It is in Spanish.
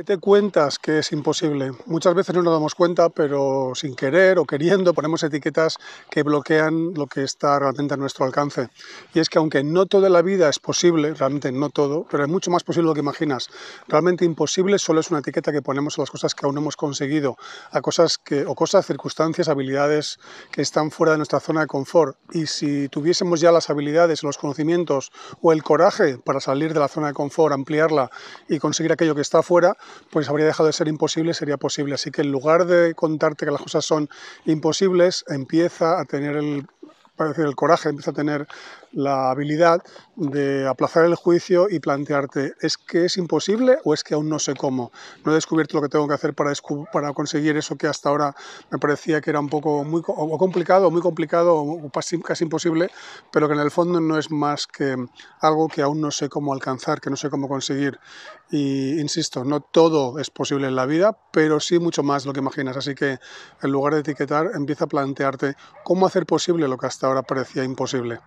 ¿Qué te cuentas que es imposible? Muchas veces no nos damos cuenta, pero sin querer o queriendo ponemos etiquetas que bloquean lo que está realmente a nuestro alcance. Y es que aunque no toda la vida es posible, realmente no todo, pero es mucho más posible de lo que imaginas. Realmente imposible solo es una etiqueta que ponemos a las cosas que aún no hemos conseguido, a cosas que, o cosas, circunstancias, habilidades que están fuera de nuestra zona de confort. Y si tuviésemos ya las habilidades, los conocimientos o el coraje para salir de la zona de confort, ampliarla y conseguir aquello que está fuera, pues habría dejado de ser imposible, sería posible. Así que en lugar de contarte que las cosas son imposibles, empieza a tener el el coraje, empieza a tener la habilidad de aplazar el juicio y plantearte, ¿es que es imposible o es que aún no sé cómo? No he descubierto lo que tengo que hacer para, para conseguir eso que hasta ahora me parecía que era un poco muy complicado, muy complicado, o casi, casi imposible, pero que en el fondo no es más que algo que aún no sé cómo alcanzar, que no sé cómo conseguir. Y insisto, no todo es posible en la vida, pero sí mucho más lo que imaginas. Así que en lugar de etiquetar, empieza a plantearte cómo hacer posible lo que hasta ahora parecía imposible.